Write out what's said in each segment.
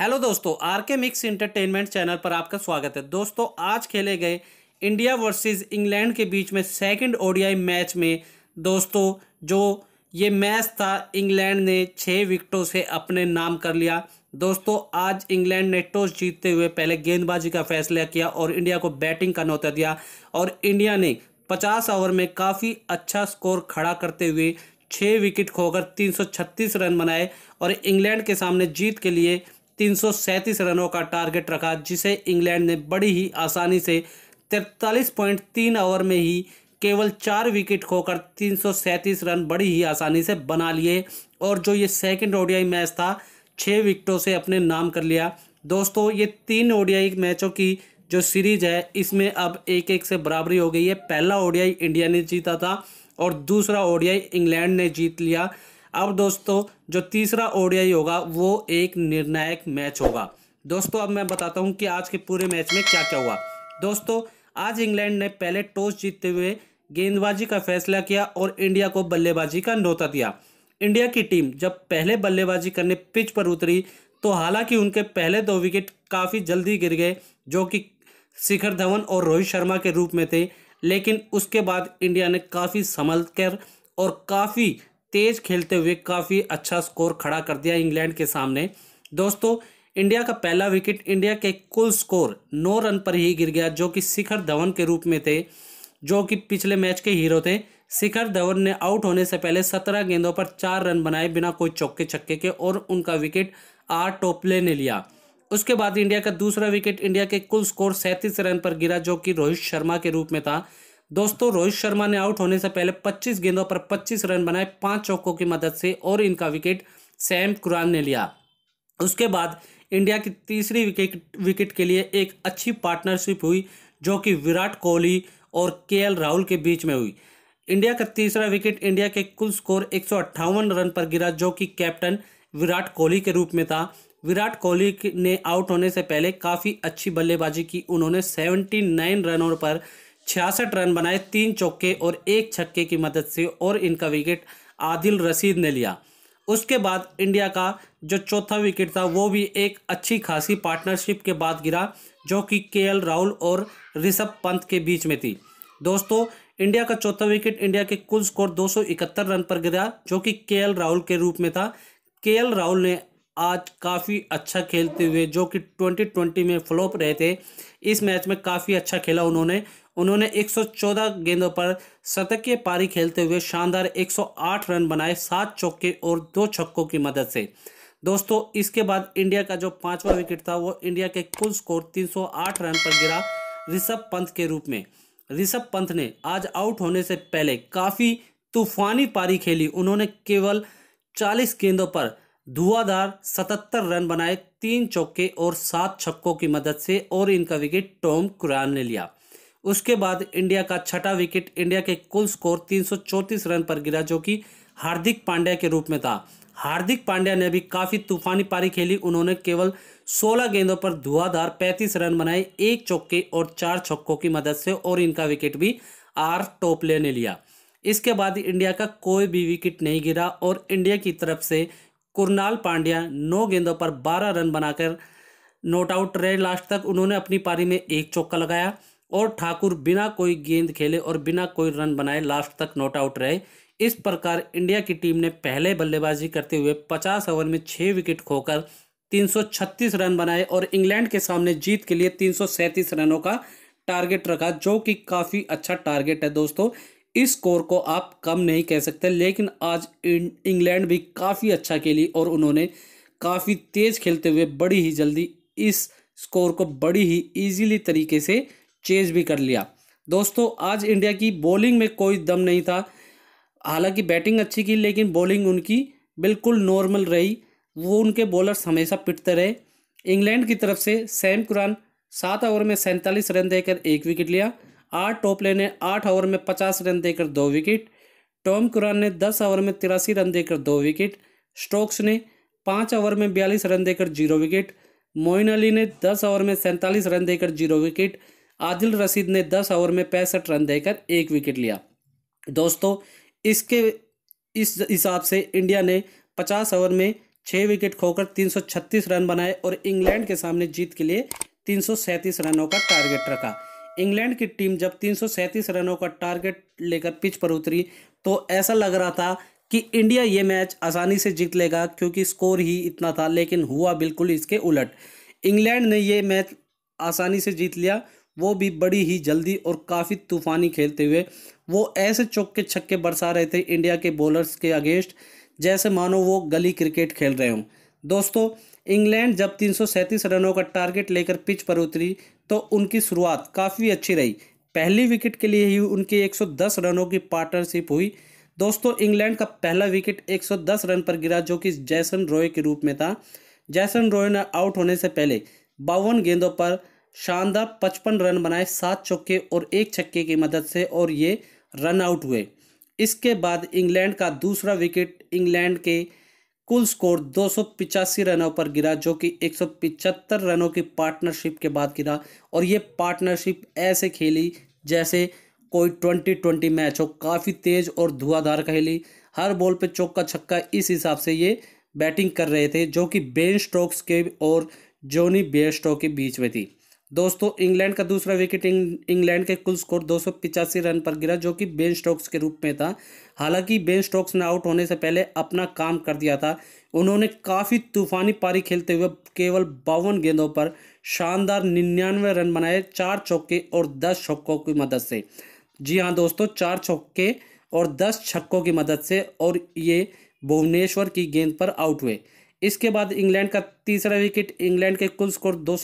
hello दोस्तों are के mix entertainment channel पर आपका स्वागत है दोस्तों आज खेले गए इंडिया वर्सेस इंग्लैंड के बीच में सेकंड ओडीआई मैच में दोस्तों जो ये मैच था इंग्लैंड ने छः विकेटों से अपने नाम कर लिया दोस्तों आज इंग्लैंड ने टॉस जीतते हुए पहले गेंदबाजी का फैसला किया और इंडिया को बैटिंग का नौता दिया और इंडिया ने पचास ओवर में काफ़ी अच्छा स्कोर खड़ा करते हुए छः विकेट खोकर तीन रन बनाए और इंग्लैंड के सामने जीत के लिए तीन रनों का टारगेट रखा जिसे इंग्लैंड ने बड़ी ही आसानी से तैंतालीस पॉइंट तीन ओवर में ही केवल चार विकेट खोकर तीन रन बड़ी ही आसानी से बना लिए और जो ये सेकंड ओडियाई मैच था छः विकेटों से अपने नाम कर लिया दोस्तों ये तीन ओडियाई मैचों की जो सीरीज है इसमें अब एक एक से बराबरी हो गई है पहला ओडियाई इंडिया ने जीता था और दूसरा ओडियाई इंग्लैंड ने जीत लिया अब दोस्तों जो तीसरा ओडीआई होगा वो एक निर्णायक मैच होगा दोस्तों अब मैं बताता हूँ कि आज के पूरे मैच में क्या क्या हुआ दोस्तों आज इंग्लैंड ने पहले टॉस जीतते हुए गेंदबाजी का फैसला किया और इंडिया को बल्लेबाजी का नोता दिया इंडिया की टीम जब पहले बल्लेबाजी करने पिच पर उतरी तो हालांकि उनके पहले दो विकेट काफ़ी जल्दी गिर गए जो कि शिखर धवन और रोहित शर्मा के रूप में थे लेकिन उसके बाद इंडिया ने काफ़ी संभल कर और काफ़ी तेज खेलते हुए काफ़ी अच्छा स्कोर खड़ा कर दिया इंग्लैंड के सामने दोस्तों इंडिया का पहला विकेट इंडिया के कुल स्कोर नौ रन पर ही गिर गया जो कि शिखर धवन के रूप में थे जो कि पिछले मैच के हीरो थे शिखर धवन ने आउट होने से पहले सत्रह गेंदों पर चार रन बनाए बिना कोई चौके छक्के के और उनका विकेट आर टोपले ने लिया उसके बाद इंडिया का दूसरा विकेट इंडिया के कुल स्कोर सैंतीस रन पर गिरा जो कि रोहित शर्मा के रूप में था दोस्तों रोहित शर्मा ने आउट होने से पहले 25 गेंदों पर 25 रन बनाए पांच चौकों की मदद से और इनका विकेट सैम कुरान ने लिया उसके बाद इंडिया की तीसरी विकेट विकेट के लिए एक अच्छी पार्टनरशिप हुई जो कि विराट कोहली और के राहुल के बीच में हुई इंडिया का तीसरा विकेट इंडिया के कुल स्कोर एक रन पर गिरा जो कि कैप्टन विराट कोहली के रूप में था विराट कोहली ने आउट होने से पहले काफ़ी अच्छी बल्लेबाजी की उन्होंने 79 रनों पर छियासठ रन बनाए तीन चौके और एक छक्के की मदद से और इनका विकेट आदिल रसीद ने लिया उसके बाद इंडिया का जो चौथा विकेट था वो भी एक अच्छी खासी पार्टनरशिप के बाद गिरा जो कि के राहुल और ऋषभ पंत के बीच में थी दोस्तों इंडिया का चौथा विकेट इंडिया के कुल स्कोर 271 रन पर गिरा जो कि के राहुल के रूप में था के राहुल ने आज काफ़ी अच्छा खेलते हुए जो कि 2020 में फ्लॉप रहे थे इस मैच में काफ़ी अच्छा खेला उन्होंने उन्होंने 114 गेंदों पर शतकीय पारी खेलते हुए शानदार 108 रन बनाए सात चौके और दो छक्कों की मदद से दोस्तों इसके बाद इंडिया का जो पांचवा विकेट था वो इंडिया के कुल स्कोर 308 रन पर गिरा ऋषभ पंत के रूप में ऋषभ पंत ने आज आउट होने से पहले काफ़ी तूफानी पारी खेली उन्होंने केवल 40 गेंदों पर धुआंधार 77 रन बनाए तीन चौके और सात छक्कों की मदद से और इनका विकेट टॉम कुरान ने लिया उसके बाद इंडिया का छठा विकेट इंडिया के कुल स्कोर 334 रन पर गिरा जो कि हार्दिक पांड्या के रूप में था हार्दिक पांड्या ने भी काफ़ी तूफानी पारी खेली उन्होंने केवल 16 गेंदों पर धुआंधार 35 रन बनाए एक चौके और चार छक्कों की मदद से और इनका विकेट भी आर टोपले ने लिया इसके बाद इंडिया का कोई भी विकेट नहीं गिरा और इंडिया की तरफ से कुरनाल पांड्या नौ गेंदों पर बारह रन बनाकर नोट आउट रहे लास्ट तक उन्होंने अपनी पारी में एक चौका लगाया और ठाकुर बिना कोई गेंद खेले और बिना कोई रन बनाए लास्ट तक नॉट आउट रहे इस प्रकार इंडिया की टीम ने पहले बल्लेबाजी करते हुए 50 ओवर में छः विकेट खोकर 336 रन बनाए और इंग्लैंड के सामने जीत के लिए 337 रनों का टारगेट रखा जो कि काफ़ी अच्छा टारगेट है दोस्तों इस स्कोर को आप कम नहीं कह सकते लेकिन आज इंग्लैंड भी काफ़ी अच्छा खेली और उन्होंने काफ़ी तेज़ खेलते हुए बड़ी ही जल्दी इस स्कोर को बड़ी ही ईजीली तरीके से चेज भी कर लिया दोस्तों आज इंडिया की बॉलिंग में कोई दम नहीं था हालांकि बैटिंग अच्छी की लेकिन बॉलिंग उनकी बिल्कुल नॉर्मल रही वो उनके बॉलर्स हमेशा पिटते रहे इंग्लैंड की तरफ से सैम कुरान सात ओवर में सैंतालीस रन देकर एक विकेट लिया आठ टोपले ने आठ ओवर में पचास रन देकर दो विकेट टॉम कुरान ने दस ओवर में तिरासी रन देकर दो विकेट स्टोक्स ने पाँच ओवर में बयालीस रन देकर जीरो विकेट मोइन अली ने दस ओवर में सैंतालीस रन देकर जीरो विकेट आदिल रशीद ने दस ओवर में पैंसठ रन देकर एक विकेट लिया दोस्तों इसके इस हिसाब से इंडिया ने पचास ओवर में छः विकेट खोकर 336 रन बनाए और इंग्लैंड के सामने जीत के लिए 337 रनों का टारगेट रखा इंग्लैंड की टीम जब 337 रनों का टारगेट लेकर पिच पर उतरी तो ऐसा लग रहा था कि इंडिया ये मैच आसानी से जीत लेगा क्योंकि स्कोर ही इतना था लेकिन हुआ बिल्कुल इसके उलट इंग्लैंड ने ये मैच आसानी से जीत लिया वो भी बड़ी ही जल्दी और काफ़ी तूफानी खेलते हुए वो ऐसे चौके छक्के बरसा रहे थे इंडिया के बॉलर्स के अगेंस्ट जैसे मानो वो गली क्रिकेट खेल रहे हों दोस्तों इंग्लैंड जब तीन रनों का टारगेट लेकर पिच पर उतरी तो उनकी शुरुआत काफ़ी अच्छी रही पहली विकेट के लिए ही उनकी 110 रनों की पार्टनरशिप हुई दोस्तों इंग्लैंड का पहला विकेट 110 रन पर गिरा जो कि जैसन रॉय के रूप में था जैसन रॉय ने आउट होने से पहले बावन गेंदों पर शानदार पचपन रन बनाए सात चौके और एक छक्के की मदद से और ये रन आउट हुए इसके बाद इंग्लैंड का दूसरा विकेट इंग्लैंड के कुल स्कोर दो रनों पर गिरा जो कि एक रनों की पार्टनरशिप के बाद गिरा और ये पार्टनरशिप ऐसे खेली जैसे कोई ट्वेंटी ट्वेंटी मैच हो काफ़ी तेज़ और धुआंधार खेली हर बॉल पे चौका छक्का इस हिसाब से ये बैटिंग कर रहे थे जो कि बेन स्टोक्स के और जोनी बेयर स्टोक के बीच में थी दोस्तों इंग्लैंड का दूसरा विकेट इंग्लैंड के कुल स्कोर दो रन पर गिरा जो कि बेन स्टोक्स के रूप में था हालांकि बेन स्टोक्स ने आउट होने से पहले अपना काम कर दिया था उन्होंने काफ़ी तूफानी पारी खेलते हुए केवल बावन गेंदों पर शानदार निन्यानवे रन बनाए चार चौके और दस छक्कों की मदद से जी हाँ दोस्तों चार चौके और दस छक्कों की मदद से और ये भुवनेश्वर की गेंद पर आउट हुए इसके बाद इंग्लैंड का तीसरा विकेट इंग्लैंड के कुल स्कोर दो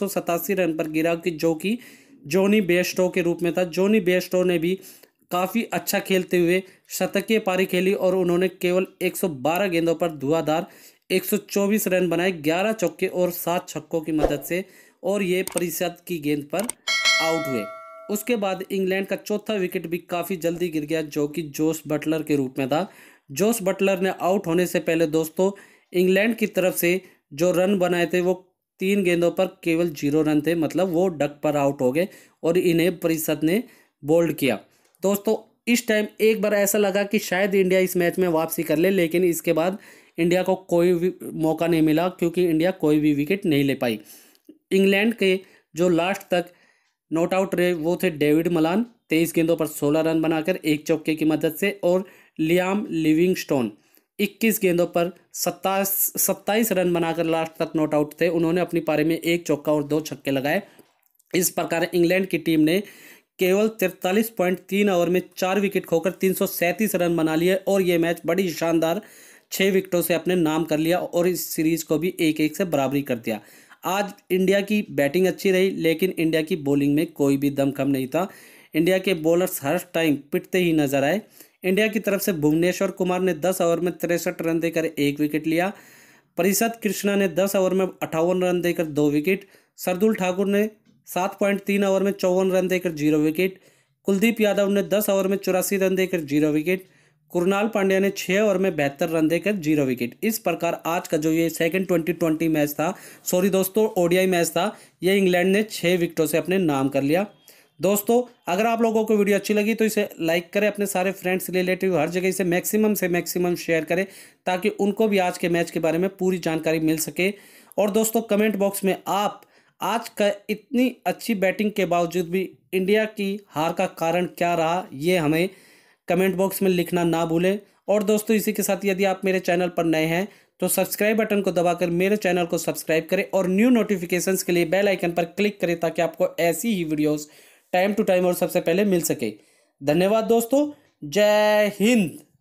रन पर गिरा कि जो कि जोनी बेस्टो के रूप में था जोनी बेस्टो ने भी काफ़ी अच्छा खेलते हुए शतकीय पारी खेली और उन्होंने केवल 112 गेंदों पर धुआधार 124 रन बनाए 11 चौके और 7 छक्कों की मदद से और ये परिषद की गेंद पर आउट हुए उसके बाद इंग्लैंड का चौथा विकेट भी काफ़ी जल्दी गिर गया जो कि जोश बटलर के रूप में था जोश बटलर ने आउट होने से पहले दोस्तों इंग्लैंड की तरफ से जो रन बनाए थे वो तीन गेंदों पर केवल जीरो रन थे मतलब वो डक पर आउट हो गए और इन्हें परिषद ने बोल्ड किया दोस्तों इस टाइम एक बार ऐसा लगा कि शायद इंडिया इस मैच में वापसी कर ले लेकिन इसके बाद इंडिया को कोई भी मौका नहीं मिला क्योंकि इंडिया कोई भी विकेट नहीं ले पाई इंग्लैंड के जो लास्ट तक नॉट आउट रहे वो थे डेविड मलान तेईस गेंदों पर सोलह रन बनाकर एक चौके की मदद से और लियाम लिविंगस्टोन इक्कीस गेंदों पर सत्ताईस सत्ताईस रन बनाकर लास्ट तक नॉट आउट थे उन्होंने अपनी पारी में एक चौका और दो छक्के लगाए इस प्रकार इंग्लैंड की टीम ने केवल तिरतालीस पॉइंट तीन ओवर में चार विकेट खोकर तीन सौ सैंतीस रन बना लिए और ये मैच बड़ी शानदार छः विकेटों से अपने नाम कर लिया और इस सीरीज को भी एक एक से बराबरी कर दिया आज इंडिया की बैटिंग अच्छी रही लेकिन इंडिया की बॉलिंग में कोई भी दमखम नहीं था इंडिया के बॉलर्स हर टाइम पिटते ही नजर आए इंडिया की तरफ से भुवनेश्वर कुमार ने दस ओवर में तिरसठ रन देकर एक विकेट लिया परिषद कृष्णा ने दस ओवर में अठावन रन देकर दो विकेट सरदुल ठाकुर ने सात पॉइंट तीन ओवर में चौवन रन देकर जीरो विकेट कुलदीप यादव ने दस ओवर में चौरासी रन देकर जीरो विकेट कुरनाल पांड्या ने छः ओवर में बेहतर रन देकर जीरो विकेट इस प्रकार आज का जो ये सेकंड ट्वेंटी ट्वेंटी मैच था सॉरी दोस्तों ओडीआई मैच था ये इंग्लैंड ने छः विकेटों से अपने नाम कर लिया दोस्तों अगर आप लोगों को वीडियो अच्छी लगी तो इसे लाइक करें अपने सारे फ्रेंड्स रिलेटिव हर जगह इसे मैक्सिमम से मैक्सिमम शेयर करें ताकि उनको भी आज के मैच के बारे में पूरी जानकारी मिल सके और दोस्तों कमेंट बॉक्स में आप आज का इतनी अच्छी बैटिंग के बावजूद भी इंडिया की हार का कारण क्या रहा ये हमें कमेंट बॉक्स में लिखना ना भूलें और दोस्तों इसी के साथ यदि आप मेरे चैनल पर नए हैं तो सब्सक्राइब बटन को दबाकर मेरे चैनल को सब्सक्राइब करें और न्यू नोटिफिकेशंस के लिए बेल आइकन पर क्लिक करें ताकि आपको ऐसी ही वीडियोस टाइम टू टाइम और सबसे पहले मिल सके धन्यवाद दोस्तों जय हिंद